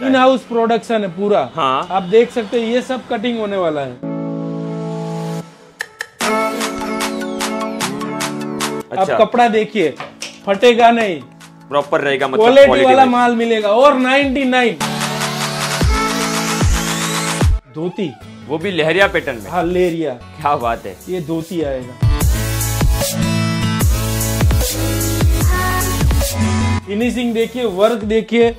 है in house production है पूरा हाँ आप देख सकते हैं ये सब कटिंग होने वाला है अच्छा। आप कपड़ा देखिए फटेगा नहीं प्रॉपर रहेगा मतलब क्वालिटी वाला माल मिलेगा और 99 धोती वो भी लहरिया पैटर्न में हाँ लेरिया क्या बात है ये धोती आएगा फिनिशिंग देखिए वर्क देखिए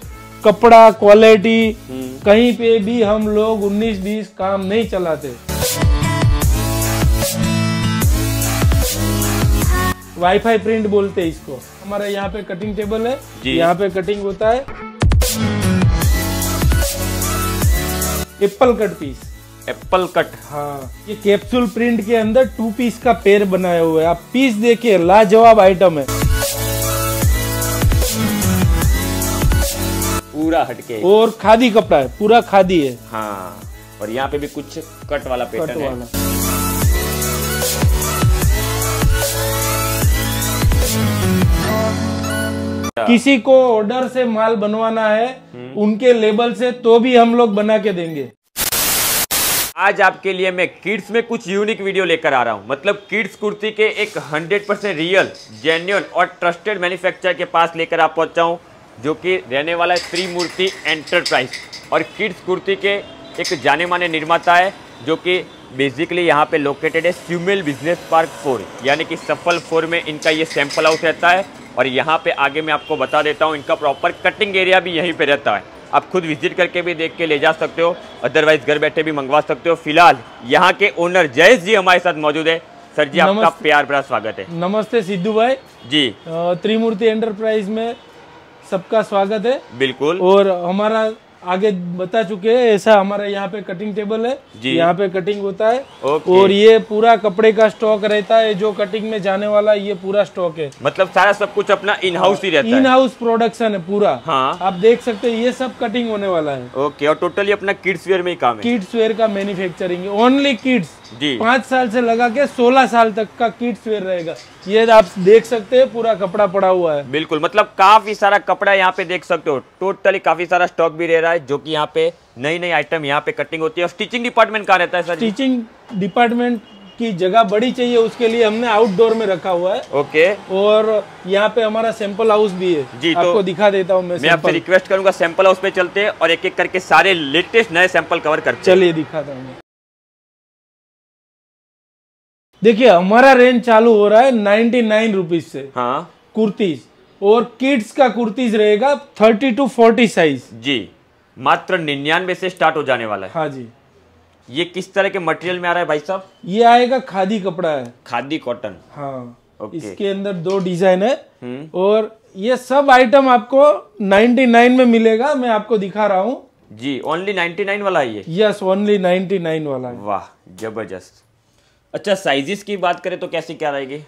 कपड़ा क्वालिटी हम्म। कहीं पे भी हम लोग 19-20 काम नहीं चलाते वाईफाई प्रिंट बोलते हैं इसको हमारे यहाँ पे कटिंग टेबल है यहाँ पे कटिंग होता है apple cut piece apple cut हाँ ये कैप्सूल प्रिंट के अंदर टू पीस का पेड़ बनाया हुआ है आप पीस देखिए लाजवाब आइटम है पूरा हटके और खादी कपड़ा है पूरा खादी है हाँ और यहाँ पे भी कुछ कट वाला पेटर्न है वाला। हाँ। किसी को ऑर्डर से माल बनवाना है हम्म। उनके लेबल से तो भी हम लोग बना के देंगे आज आपके लिए मैं किड्स में कुछ यूनिक वीडियो लेकर आ रहा हूँ मतलब किड्स कुर्ती के एक 100% रियल जेन्यून और ट्रस्टेड मैन्युफैक्चर के पास लेकर आप पहुँचाऊँ जो कि रहने वाला है त्रिमूर्ति एंटरप्राइज और किड्स कुर्ती के एक जाने माने निर्माता है जो कि बेसिकली यहाँ पे लोकेटेड है स्यूमेल बिजनेस पार्क फोर यानी कि सफल फोर में इनका ये सैंपल हाउस रहता है और यहाँ पे आगे मैं आपको बता देता हूँ इनका प्रॉपर कटिंग एरिया भी यहीं पे रहता है आप खुद विजिट करके भी देख के ले जा सकते हो अदरवाइज घर बैठे भी मंगवा सकते हो फिलहाल यहाँ के ओनर जयेश जी हमारे साथ मौजूद है सर जी आपका प्यार बड़ा स्वागत है नमस्ते सिद्धू भाई जी त्रिमूर्ति एंटरप्राइज में सबका स्वागत है बिल्कुल और हमारा आगे बता चुके हैं ऐसा हमारा यहाँ पे कटिंग टेबल है जी यहाँ पे कटिंग होता है और ये पूरा कपड़े का स्टॉक रहता है जो कटिंग में जाने वाला ये पूरा स्टॉक है मतलब सारा सब कुछ अपना इन हाउस ही रहता है इन हाउस प्रोडक्शन है पूरा हाँ आप देख सकते हैं ये सब कटिंग होने वाला है ओके और टोटली अपना किड्स वेयर में ही काम है किड्स वेयर का मैन्युफेक्चरिंग ओनली किड्स जी पांच साल से लगा के सोलह साल तक का किड्स वेयर रहेगा ये आप देख सकते हैं पूरा कपड़ा पड़ा हुआ है बिल्कुल मतलब काफी सारा कपड़ा यहाँ पे देख सकते हो टोटली काफी सारा स्टॉक भी रह रहा है रहा है जो कि यहाँ पे नई नई आइटम यहाँ पे कटिंग होती है और स्टिचिंग डिपार्टमेंट कहाँ रहता है सर स्टिचिंग डिपार्टमेंट की जगह बड़ी चाहिए उसके लिए हमने आउटडोर में रखा हुआ है ओके और यहाँ पे हमारा सैंपल हाउस भी है जी तो आपको तो दिखा देता हूँ मैं, मैं आपसे रिक्वेस्ट करूंगा सैंपल हाउस पे चलते हैं और एक एक करके सारे लेटेस्ट नए सैंपल कवर कर चलिए दिखाता हूँ देखिए हमारा रेंज चालू हो रहा है नाइनटी नाइन रुपीज से हाँ कुर्तीज और किड्स का कुर्तीज रहेगा थर्टी टू फोर्टी साइज जी मात्र निन्यानवे से स्टार्ट हो जाने वाला है हाँ जी ये किस तरह के मटेरियल में आ रहा है भाई साहब ये आएगा खादी कपड़ा है खादी कॉटन हाँ ओके। इसके अंदर दो डिजाइन है हम्म। और ये सब आइटम आपको 99 में मिलेगा मैं आपको दिखा रहा हूँ जी ओनली 99 वाला है ये यस ओनली 99 वाला वाह जबरदस्त अच्छा साइजेस की बात करें तो कैसी क्या रहेगी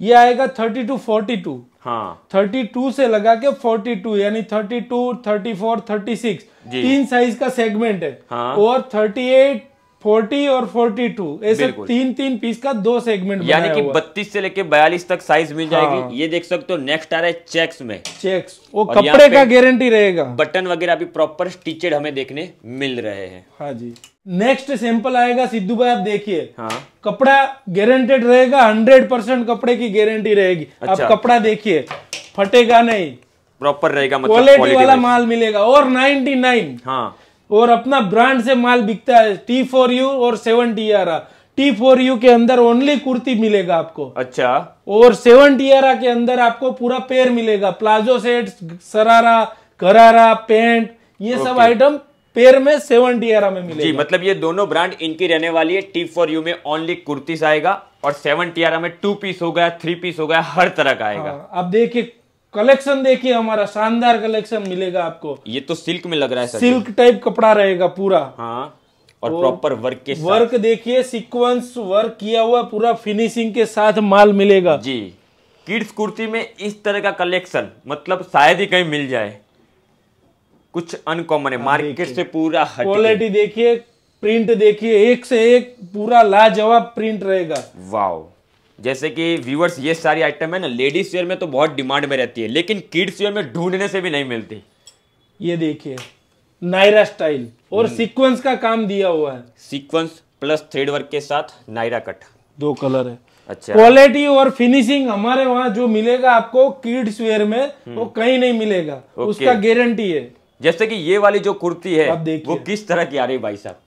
ये आएगा थर्टी टू फोर्टी टू हाँ थर्टी टू से लगा के फोर्टी टू यानी thirty two thirty four thirty six तीन साइज का सेगमेंट है हाँ। और थर्टी एट फोर्टी और फोर्टी टू ऐसे तीन तीन पीस का दो सेगमेंट यानी कि बत्तीस से लेके बयालीस तक साइज मिल जाएगी हाँ। ये देख सकते हो नेक्स्ट आ रहा है चेक्स में चेक्स वो कपड़े का गारंटी रहेगा बटन वगैरह भी प्रॉपर स्टिचेड हमें देखने मिल रहे हैं हाँ जी नेक्स्ट सैंपल आएगा सिद्धू भाई आप देखिए हाँ। कपड़ा गारंटेड रहेगा हंड्रेड परसेंट कपड़े की गारंटी रहेगी अच्छा। आप कपड़ा देखिए फटेगा नहीं प्रॉपर रहेगा मतलब क्वालिटी वाला माल मिलेगा और नाइनटी नाइन हाँ और अपना ब्रांड से माल बिकता है टी फोर यू और seven T R R T four U के अंदर ओनली कुर्ती मिलेगा आपको अच्छा और सेवन टी आर के अंदर आपको पूरा पेयर मिलेगा प्लाजो सेट सरारा करारा पेंट ये सब आइटम पेयर में सेवन टी आर में मिलेगा जी मतलब ये दोनों ब्रांड इनकी रहने वाली है टी फोर यू में ओनली कुर्तीस आएगा और सेवन आर में टू पीस हो गया थ्री पीस हो गया हर तरह का आएगा आप हाँ, देखिए कलेक्शन देखिए हमारा शानदार कलेक्शन मिलेगा आपको ये तो सिल्क में लग रहा है सिल्क टाइप कपड़ा रहेगा पूरा हाँ और प्रॉपर तो वर्क के वर्क देखिए सीक्वेंस वर्क किया हुआ पूरा फिनिशिंग के साथ माल मिलेगा जी किड्स कुर्ती में इस तरह का कलेक्शन मतलब शायद ही कहीं मिल जाए कुछ अनकॉमन है मार्केट से पूरा क्वालिटी देखिए प्रिंट देखिए एक से एक पूरा लाजवाब प्रिंट रहेगा वाओ जैसे कि व्यूअर्स ये सारी आइटम है ना लेडीज वेयर में तो बहुत डिमांड में रहती है लेकिन किड्स वेयर में ढूंढने से भी नहीं मिलती ये देखिए नायरा स्टाइल और सीक्वेंस हम्म। का काम दिया हुआ है सीक्वेंस प्लस थ्रेड वर्क के साथ नायरा कट दो कलर है अच्छा क्वालिटी और फिनिशिंग हमारे वहाँ जो मिलेगा आपको किड्स वेयर में हम्म। वो कहीं नहीं मिलेगा उसका गारंटी है जैसे की ये वाली जो कुर्ती है वो किस तरह की आ रही भाई साहब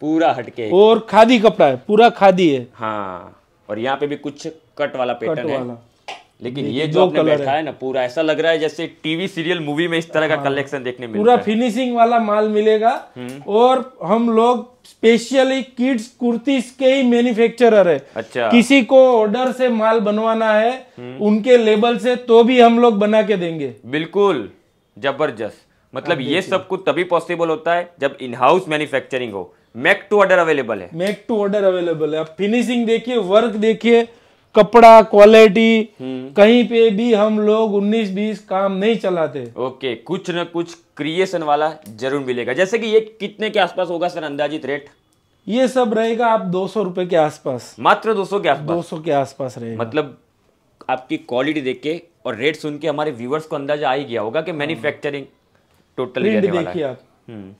पूरा हटके और खादी कपड़ा है पूरा खादी है हाँ और यहाँ पे भी कुछ कट वाला पैटर्न है लेकिन ये जो आपने बैठा है।, ना पूरा ऐसा लग रहा है जैसे टीवी सीरियल मूवी में इस तरह का कलेक्शन हाँ। देखने मिल पूरा फिनिशिंग वाला माल मिलेगा हम्म। और हम लोग स्पेशली किड्स कुर्तीस के ही मैन्युफैक्चरर है अच्छा किसी को ऑर्डर से माल बनवाना है हम्म। उनके लेबल से तो भी हम लोग बना के देंगे बिल्कुल जबरदस्त मतलब हाँ, ये सब कुछ तभी पॉसिबल होता है जब इन हाउस मैन्युफैक्चरिंग हो मेक टू ऑर्डर अवेलेबल है मेक टू ऑर्डर अवेलेबल है फिनिशिंग देखिए वर्क देखिए कपड़ा क्वालिटी हम्म। कहीं पे भी हम लोग 19-20 काम नहीं चलाते ओके कुछ न कुछ क्रिएशन वाला जरूर मिलेगा जैसे कि ये कितने के आसपास होगा सर अंदाजित रेट ये सब रहेगा आप दो सौ के आसपास मात्र दो सौ के आसपास दो सौ के आसपास रहेगा मतलब आपकी क्वालिटी देख के और रेट सुन के हमारे व्यूवर्स को अंदाजा आ ही गया होगा कि मैन्युफैक्चरिंग हाँ। टोटल देखिए आप हम्म।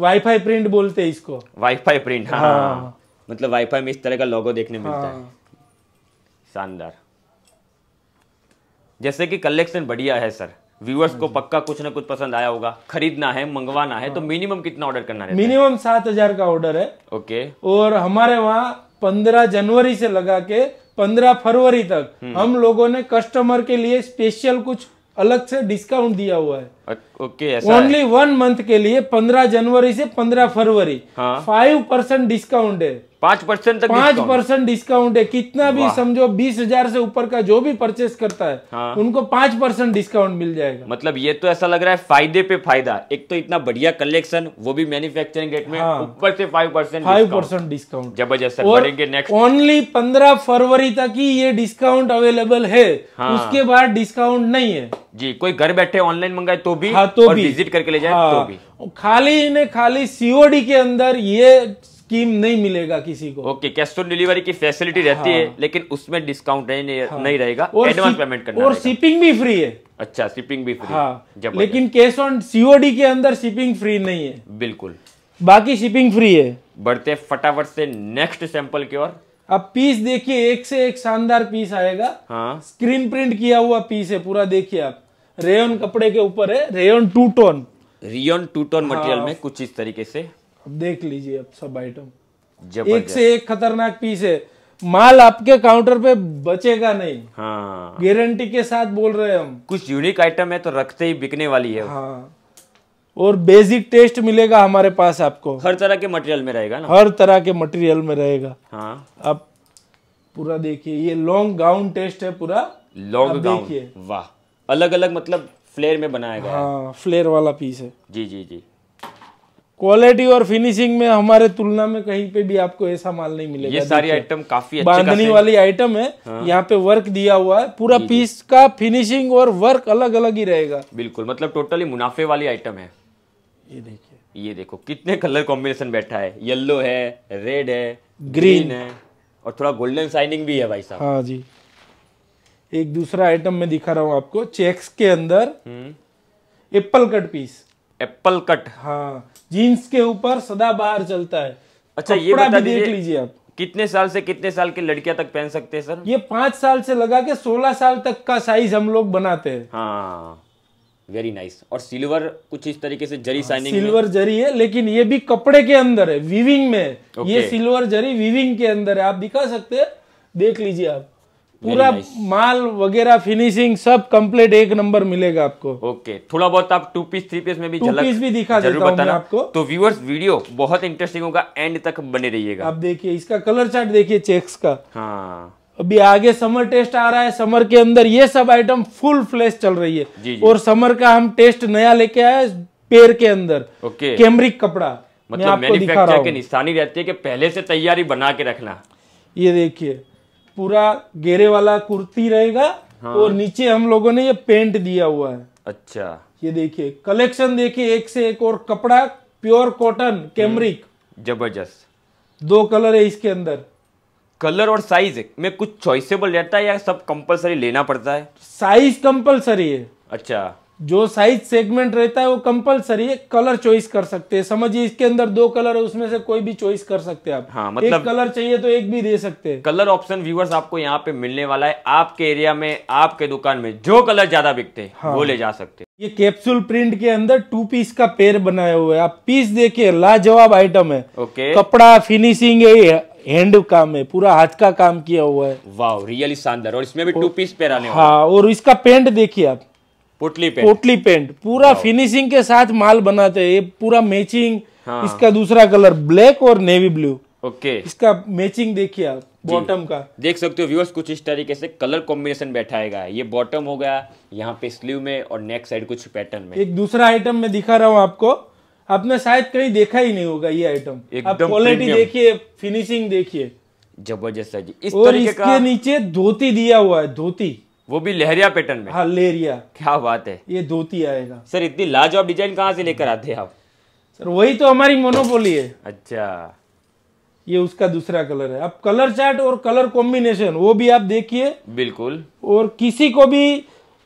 वाईफाई प्रिंट बोलते हैं इसको वाईफाई प्रिंट हाँ, हाँ। मतलब वाईफाई में इस तरह का लोगो देखने हाँ। मिलता है शानदार जैसे कि कलेक्शन बढ़िया है सर व्यूअर्स को हाँ पक्का कुछ ना कुछ पसंद आया होगा खरीदना है मंगवाना है तो मिनिमम हाँ। कितना ऑर्डर करना है मिनिमम सात हजार का ऑर्डर है ओके और हमारे वहाँ पंद्रह जनवरी से लगा के पंद्रह फरवरी तक हम्म। हम लोगों ने कस्टमर के लिए स्पेशल कुछ अलग से डिस्काउंट दिया हुआ है ओके ओनली वन मंथ के लिए पंद्रह जनवरी से पंद्रह फरवरी फाइव परसेंट डिस्काउंट है पांच परसेंट पांच परसेंट डिस्काउंट है कितना भी समझो बीस हजार से ऊपर का जो भी परचेस करता है हाँ। उनको पांच परसेंट डिस्काउंट मिल जाएगा मतलब ये तो ऐसा लग रहा है फायदे पे फायदा एक तो इतना बढ़िया कलेक्शन वो भी मैन्युफैक्चरिंग रेट में हाँ। ऊपर से five percent five percent discount जबरदस्त बढ़ेंगे नेक्स्ट ओनली पंद्रह फरवरी तक ही ये डिस्काउंट अवेलेबल है हाँ। उसके बाद डिस्काउंट नहीं है जी कोई घर बैठे ऑनलाइन मंगाए तो भी हाँ तो और भी विजिट करके ले जाए तो हाँ, तो भी खाली इन्हें खाली सीओडी के अंदर ये स्कीम नहीं मिलेगा किसी को ओके कैश ऑन डिलीवरी की फैसिलिटी रहती हाँ। है लेकिन उसमें डिस्काउंट नहीं, हाँ। नहीं रहेगा एडवांस पेमेंट करना और शिपिंग भी फ्री है अच्छा शिपिंग भी फ्री हाँ। लेकिन कैश ऑन सीओडी के अंदर शिपिंग फ्री नहीं है बिल्कुल बाकी शिपिंग फ्री है बढ़ते फटाफट से नेक्स्ट सैंपल की ओर अब पीस देखिए एक से एक शानदार पीस आएगा हाँ स्क्रीन प्रिंट किया हुआ पीस है पूरा देखिए आप रेयन कपड़े के ऊपर है rayon two tone rayon two tone material में कुछ इस तरीके से अब देख लीजिए अब सब आइटम एक से एक खतरनाक पीस है माल आपके काउंटर पे बचेगा नहीं हाँ गारंटी के साथ बोल रहे हैं हम कुछ यूनिक आइटम है तो रखते ही बिकने वाली है हाँ और बेसिक टेस्ट मिलेगा हमारे पास आपको हर तरह के मटेरियल में रहेगा ना हर तरह के मटेरियल में रहेगा हाँ आप पूरा देखिए ये लॉन्ग गाउन टेस्ट है पूरा लॉन्ग गाउन देखिए वाह अलग अलग मतलब फ्लेयर में बनाया गया हाँ फ्लेयर वाला पीस है जी जी जी क्वालिटी और फिनिशिंग में हमारे तुलना में कहीं पे भी आपको ऐसा माल नहीं मिलेगा ये सारी आइटम काफी अच्छे बांधनी वाली आइटम है हाँ। यहाँ पे वर्क दिया हुआ है पूरा पीस का फिनिशिंग और वर्क अलग अलग ही रहेगा बिल्कुल मतलब टोटली मुनाफे वाली आइटम है ये देखिए ये देखो कितने कलर कॉम्बिनेशन बैठा है येल्लो है रेड है ग्रीन है और थोड़ा गोल्डन शाइनिंग भी है भाई साहब हाँ जी एक दूसरा आइटम में दिखा रहा हूँ आपको चेक्स के अंदर apple cut piece apple cut हाँ जीन्स के ऊपर सदा बाहर चलता है अच्छा ये बता देख लीजिए आप कितने साल से कितने साल के लड़कियां तक पहन सकते हैं सर ये पांच साल से लगा के सोलह साल तक का साइज हम लोग बनाते हैं हाँ वेरी नाइस nice. और सिल्वर कुछ इस तरीके से जरी साइनिंग हाँ, सिल्वर जरी है लेकिन ये भी कपड़े के अंदर है वीविंग में okay. ये सिल्वर जरी वीविंग के अंदर है आप दिखा सकते हैं देख लीजिए आप पूरा nice. माल वगैरह फिनिशिंग सब कंप्लीट एक नंबर मिलेगा आपको ओके okay. थोड़ा बहुत आप टू पीस थ्री पीस में भी झलक पीस भी दिखा जरूर बताना आपको तो व्यूअर्स वीडियो बहुत इंटरेस्टिंग होगा एंड तक बने रहिएगा आप देखिए इसका कलर चार्ट देखिए चेक्स का हाँ अभी आगे समर टेस्ट आ रहा है समर के अंदर ये सब आइटम फुल फ्लैश चल रही है जी जी। और समर का हम टेस्ट नया लेके आए पेड़ के अंदर ओके कैमरिक कपड़ा मतलब मैन्युफैक्चर के निशानी रहती है कि पहले से तैयारी बना के रखना ये देखिए पूरा घेरे वाला कुर्ती रहेगा हाँ। और नीचे हम लोगों ने ये पेंट दिया हुआ है अच्छा ये देखिए कलेक्शन देखिए एक से एक और कपड़ा प्योर कॉटन कैमरिक जबरदस्त दो कलर है इसके अंदर कलर और साइज में कुछ चॉइसेबल रहता है या सब कंपलसरी लेना पड़ता है साइज कंपलसरी है अच्छा जो साइज सेगमेंट रहता है वो कंपलसरी कलर चॉइस कर सकते हैं समझिए इसके अंदर दो कलर है उसमें से कोई भी चॉइस कर सकते हैं आप हाँ, मतलब एक कलर चाहिए तो एक भी दे सकते हैं कलर ऑप्शन व्यूवर्स आपको यहाँ पे मिलने वाला है आपके एरिया में आपके दुकान में जो कलर ज्यादा बिकते हैं हाँ, वो ले जा सकते ये कैप्सूल प्रिंट के अंदर टू पीस का पेयर बनाया हुआ है आप पीस देखिए लाजवाब आइटम है ओके कपड़ा फिनिशिंग है हैंड काम है पूरा हाथ का काम किया हुआ है वाह रियली शानदार और इसमें भी टू पीस पेयर आने हाँ और इसका पेंट देखिए आप पोटली पेंट पोटली पेंट पूरा फिनिशिंग के साथ माल बनाते हैं ये पूरा मैचिंग हाँ। इसका दूसरा कलर ब्लैक और नेवी ब्लू ओके इसका मैचिंग देखिए आप बॉटम का देख सकते हो व्यूअर्स कुछ इस तरीके से कलर कॉम्बिनेशन बैठाएगा ये बॉटम हो गया यहाँ पे स्लीव में और नेक साइड कुछ पैटर्न में एक दूसरा आइटम में दिखा रहा हूँ आपको आपने शायद कहीं देखा ही नहीं होगा ये आइटम क्वालिटी देखिए फिनिशिंग देखिए जबरदस्त है जी इस और इसके नीचे धोती दिया हुआ है धोती वो भी लहरिया पैटर्न में हाँ लेरिया क्या बात है ये धोती आएगा सर इतनी लाजवाब डिजाइन कहाँ से लेकर आते हैं आप सर वही तो हमारी मोनोपोली है अच्छा ये उसका दूसरा कलर है अब कलर चार्ट और कलर कॉम्बिनेशन वो भी आप देखिए बिल्कुल और किसी को भी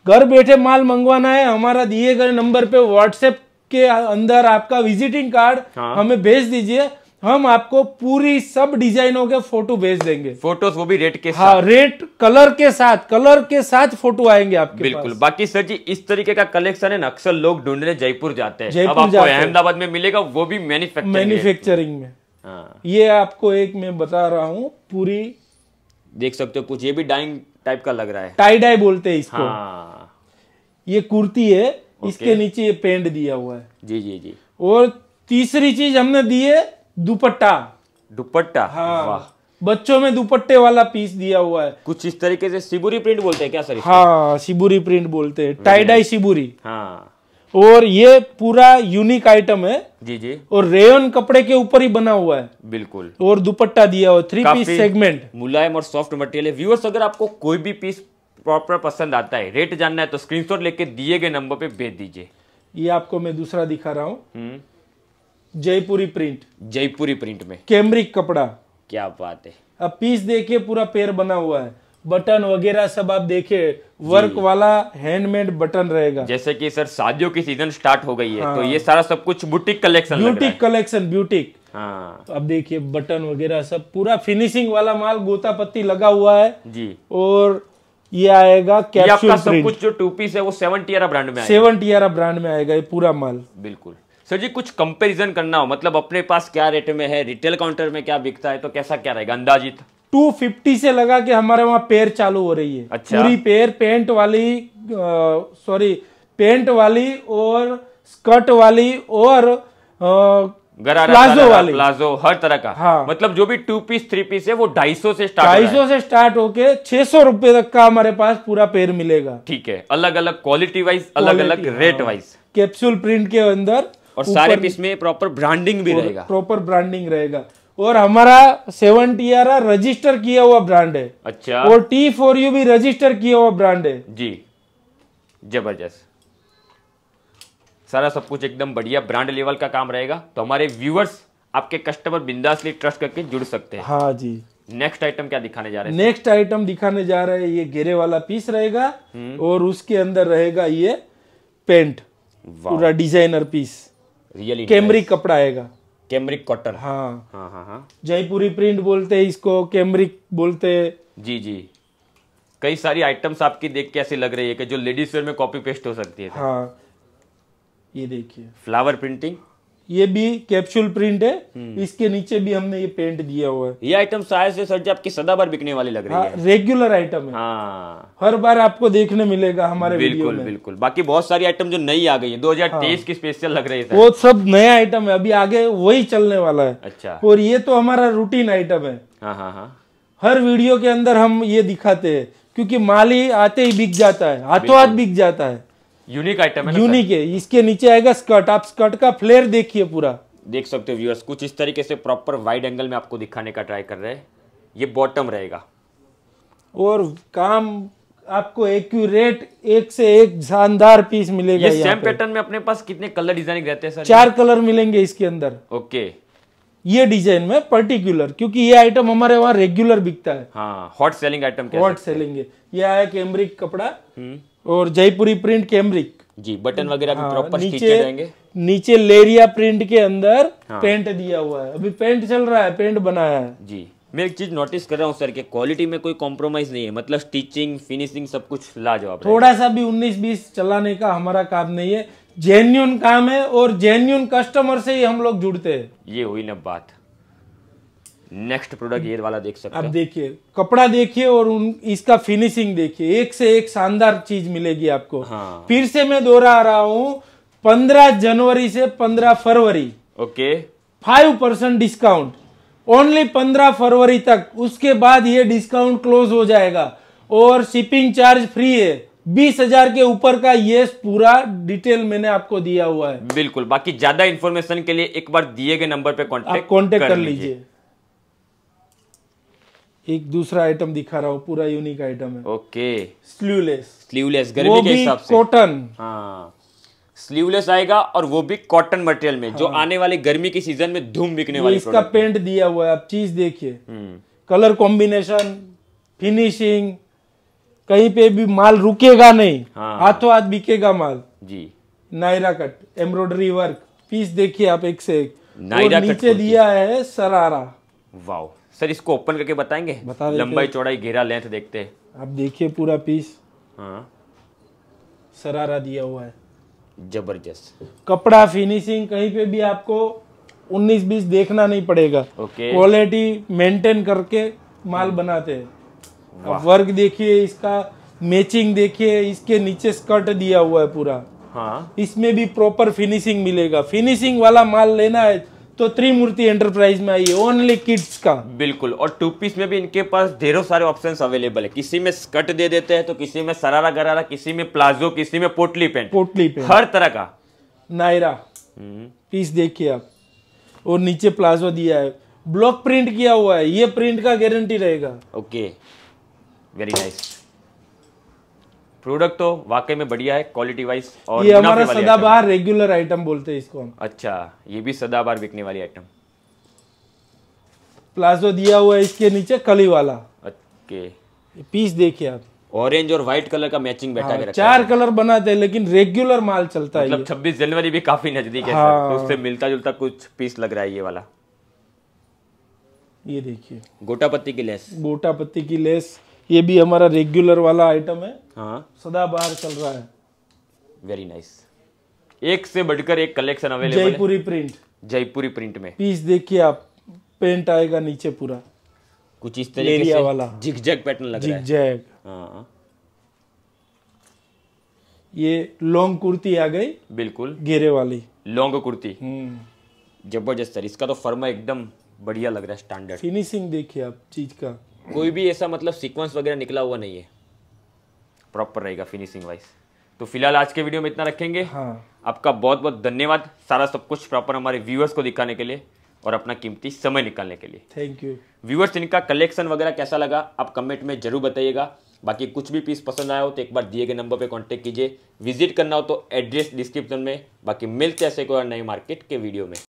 घर बैठे माल मंगवाना है हमारा दिए गए नंबर पे व्हाट्सएप के अंदर आपका विजिटिंग कार्ड हाँ। हमें भेज दीजिए हम आपको पूरी सब डिजाइनों के फोटो भेज देंगे फोटो वो भी रेट के हाँ, साथ रेट कलर के साथ कलर के साथ फोटो आएंगे आपके बिल्कुल पास। बाकी सर जी इस तरीके का कलेक्शन है अक्सर लोग ढूंढने जयपुर जाते हैं अब आपको अहमदाबाद में मिलेगा वो भी मैन्युफैक्चरिंग मैन्युफैक्चरिंग में हाँ। ये आपको एक मैं बता रहा हूँ पूरी देख सकते हो कुछ ये भी डाइंग टाइप का लग रहा है टाई डाई बोलते है इसको हाँ। ये कुर्ती है इसके नीचे ये पेंट दिया हुआ है जी जी जी और तीसरी चीज हमने दी है दुपट्टा दुपट्टा हाँ वाह बच्चों में दुपट्टे वाला पीस दिया हुआ है कुछ इस तरीके से सिबुरी प्रिंट बोलते हैं क्या सर हाँ सिबुरी प्रिंट बोलते हैं टाइडाई सिबुरी हाँ और ये पूरा यूनिक आइटम है जी जी और रेयन कपड़े के ऊपर ही बना हुआ है बिल्कुल और दुपट्टा दिया हुआ थ्री पीस सेगमेंट मुलायम और सॉफ्ट मटेरियल है व्यूअर्स अगर आपको कोई भी पीस प्रॉपर पसंद आता है रेट जानना है तो स्क्रीनशॉट लेके दिए गए नंबर पे भेज दीजिए ये आपको मैं दूसरा दिखा रहा हूँ हम्म। जयपुरी प्रिंट जयपुरी प्रिंट में कैमरिक कपड़ा क्या बात है अब पीस देखिए पूरा पेयर बना हुआ है बटन वगैरह सब आप देखिए वर्क वाला हैंडमेड बटन रहेगा जैसे कि सर शादियों की सीजन स्टार्ट हो गई है तो हाँ। तो ये सारा सब कुछ boutique collection boutique collection boutique हाँ। तो अब देखिए बटन वगैरह सब पूरा फिनिशिंग वाला माल गोता पत्ती लगा हुआ है जी और ये आएगा कैप्सूल सब कुछ जो टू पीस है वो सेवन टीआरा ब्रांड में सेवन टीआरा ब्रांड में आएगा ये पूरा माल बिल्कुल सर जी कुछ कंपैरिजन करना हो मतलब अपने पास क्या रेट में है रिटेल काउंटर में क्या बिकता है तो कैसा क्या रहेगा अंदाजित 250 से लगा के हमारे वहाँ पेयर चालू हो रही है अच्छा पूरी पेयर पेंट वाली सॉरी पेंट वाली और स्कर्ट वाली और गरारा प्लाजो वाली प्लाजो हर तरह का हाँ मतलब जो भी टू पीस थ्री पीस है वो ढाई सौ से स्टार्ट ढाई सौ से स्टार्ट होके छह सौ रुपए तक का हमारे पास पूरा पेयर मिलेगा ठीक है अलग अलग क्वालिटी वाइज अलग अलग रेट वाइज कैप्सूल प्रिंट के अंदर और सारे पीस में प्रॉपर ब्रांडिंग भी रहेगा प्रॉपर ब्रांडिंग रहेगा और हमारा seven T R R register किया हुआ ब्रांड है अच्छा और टी फोर यू भी रजिस्टर किया हुआ ब्रांड है जी जबरदस्त सारा सब कुछ एकदम बढ़िया ब्रांड लेवल का काम रहेगा तो हमारे व्यूअर्स आपके कस्टमर बिंदासली ट्रस्ट करके जुड़ सकते हैं हाँ जी नेक्स्ट आइटम क्या दिखाने जा रहे हैं नेक्स्ट आइटम दिखाने जा रहे हैं ये घेरे वाला पीस रहेगा हम्म। और उसके अंदर रहेगा ये पेंट पूरा डिजाइनर पीस रियली कैमरिक कपड़ा आएगा कैमरिक कॉटन हाँ हाँ हाँ हाँ जयपुरी प्रिंट बोलते हैं इसको कैमरिक बोलते हैं जी जी कई सारी आइटम्स आपकी देख के ऐसी लग रही है कि जो लेडीज वेयर में कॉपी पेस्ट हो सकती है हाँ ये देखिए फ्लावर प्रिंटिंग ये भी कैप्सूल प्रिंट है हम्म। इसके नीचे भी हमने ये पेंट दिया हुआ है ये आइटम शायद से सर जी आपकी बार बिकने वाली लग रही हाँ, है रेगुलर आइटम है हाँ। हर बार आपको देखने मिलेगा हमारे बिल्कुल वीडियो में। बिल्कुल बाकी बहुत सारी आइटम जो नई आ गई है 2023 हाँ। की स्पेशल लग रही है वो सब नया आइटम है अभी आगे वही चलने वाला है अच्छा और ये तो हमारा रूटीन आइटम है हाँ, हाँ, हर वीडियो के अंदर हम ये दिखाते है क्यूँकी माल ही आते ही बिक जाता है हाथों हाथ बिक जाता है यूनिक आइटम है यूनिक है इसके नीचे आएगा स्कर्ट आप स्कर्ट का फ्लेयर देखिए पूरा देख सकते हो व्यूअर्स कुछ इस तरीके से प्रॉपर वाइड एंगल में आपको दिखाने का ट्राई कर रहे हैं ये बॉटम रहेगा और काम आपको एक्यूरेट एक से एक शानदार पीस मिलेगा ये सेम पैटर्न में अपने पास कितने कलर डिजाइनिंग रहते हैं सर चार कलर मिलेंगे इसके अंदर ओके ये डिजाइन में पर्टिकुलर क्योंकि ये आइटम हमारे वहाँ रेगुलर बिकता है hot selling item hot selling है यह आया कैम्ब्रिक कपड़ा हम्म। और जयपुरी प्रिंट कैमरिक जी बटन वगैरह भी प्रॉपर हाँ, नीचे रहेंगे नीचे लेरिया प्रिंट के अंदर हाँ। पेंट दिया हुआ है अभी पेंट चल रहा है पेंट बनाया है जी मैं एक चीज नोटिस कर रहा हूँ सर कि क्वालिटी में कोई कॉम्प्रोमाइज नहीं है मतलब स्टिचिंग फिनिशिंग सब कुछ लाजवाब थोड़ा सा भी 19-20 चलाने का हमारा काम नहीं है जेन्यून काम है और जेन्यून कस्टमर से ही हम लोग जुड़ते हैं ये हुई ना बात नेक्स्ट प्रोडक्ट ये वाला देख सकते आप देखिए कपड़ा देखिए और उन इसका फिनिशिंग देखिए एक से एक शानदार चीज मिलेगी आपको हाँ। फिर से मैं दोहरा रहा हूँ पंद्रह जनवरी से पंद्रह फरवरी okay five percent discount only पंद्रह फरवरी तक उसके बाद ये डिस्काउंट क्लोज हो जाएगा और शिपिंग चार्ज फ्री है बीस हजार के ऊपर का ये पूरा डिटेल मैंने आपको दिया हुआ है बिल्कुल बाकी ज्यादा इन्फॉर्मेशन के लिए एक बार दिए गए नंबर पे कॉन्टेक्ट कर, कर लीजिए एक दूसरा आइटम दिखा रहा हूँ पूरा यूनिक आइटम है ओके स्लीवलेस स्लीवलेस गर्मी के हिसाब से कॉटन स्लीवलेस हाँ। आएगा और वो भी कॉटन मटेरियल में जो हाँ। आने वाले गर्मी के सीजन में धूम बिकने वाली इसका पेंट दिया हुआ है आप चीज देखिए कलर कॉम्बिनेशन फिनिशिंग कहीं पे भी माल रुकेगा नहीं हाँ। हाथों हाथ बिकेगा माल जी Naira cut embroidery work piece देखिए आप एक से एक नायरा नीचे दिया है सरारा वाओ सर इसको ओपन करके बताएंगे बता लंबाई चौड़ाई घेरा लेंथ देखते हैं आप देखिए पूरा पीस हाँ सरारा दिया हुआ है जबरदस्त कपड़ा फिनिशिंग कहीं पे भी आपको 19 बीस देखना नहीं पड़ेगा ओके क्वालिटी मेंटेन करके माल hmm। बनाते हैं वर्क देखिए इसका मैचिंग देखिए इसके नीचे स्कर्ट दिया हुआ है पूरा हाँ इसमें भी प्रॉपर फिनिशिंग मिलेगा फिनिशिंग वाला माल लेना है तो त्रिमूर्ति एंटरप्राइज में आई है ओनली किड्स का बिल्कुल और टू पीस में भी इनके पास ढेरों सारे ऑप्शंस अवेलेबल है किसी में स्कर्ट दे देते हैं तो किसी में सरारा गरारा किसी में प्लाजो किसी में पोटली पेंट पोटली पेंट हर तरह का नायरा पीस हम्म। देखिए आप और नीचे प्लाजो दिया है ब्लॉक प्रिंट किया हुआ है ये प्रिंट का गारंटी रहेगा ओके वेरी नाइस प्रोडक्ट तो वाकई में बढ़िया है क्वालिटी वाइज और ये हमारा सदाबहार रेगुलर आइटम बोलते हैं इसको हम अच्छा ये भी सदाबहार बिकने वाली आइटम प्लाजो दिया हुआ है इसके नीचे कली वाला ओके पीस देखिए आप ऑरेंज और व्हाइट कलर का मैचिंग बैठा हाँ, रखा चार है। कलर बनाते हैं लेकिन रेगुलर माल चलता मतलब है मतलब छब्बीस जनवरी भी काफी नजदीक है हाँ। तो उससे मिलता जुलता कुछ पीस लग रहा है ये वाला ये देखिए गोटा पत्ती की लेस गोटा पत्ती की लेस ये भी हमारा रेगुलर वाला आइटम है हाँ सदा बाहर चल रहा है वेरी नाइस nice. एक से बढ़कर एक collection available Jaipuri print Jaipuri print में पीस देखिए आप पेंट आएगा नीचे पूरा कुछ इस तरीके से वाला जिगजैग पैटर्न लग रहा है जिगजैग हाँ ये लॉन्ग कुर्ती आ गई बिल्कुल घेरे वाली लॉन्ग कुर्ती हम्म। जबरदस्त सर इसका तो फर्मा एकदम बढ़िया लग रहा है स्टैंडर्ड फिनिशिंग देखिए आप चीज का कोई भी ऐसा मतलब सीक्वेंस वगैरह निकला हुआ नहीं है प्रॉपर रहेगा फिनिशिंग वाइज तो फिलहाल आज के वीडियो में इतना रखेंगे हाँ। आपका बहुत बहुत धन्यवाद सारा सब कुछ प्रॉपर हमारे व्यूअर्स को दिखाने के लिए और अपना कीमती समय निकालने के लिए थैंक यू व्यूअर्स इनका कलेक्शन वगैरह कैसा लगा आप कमेंट में जरूर बताइएगा बाकी कुछ भी पीस पसंद आया हो तो एक बार दिए गए नंबर पर कॉन्टेक्ट कीजिए विजिट करना हो तो एड्रेस डिस्क्रिप्शन में बाकी मिलते ऐसे कोई नए मार्केट के वीडियो में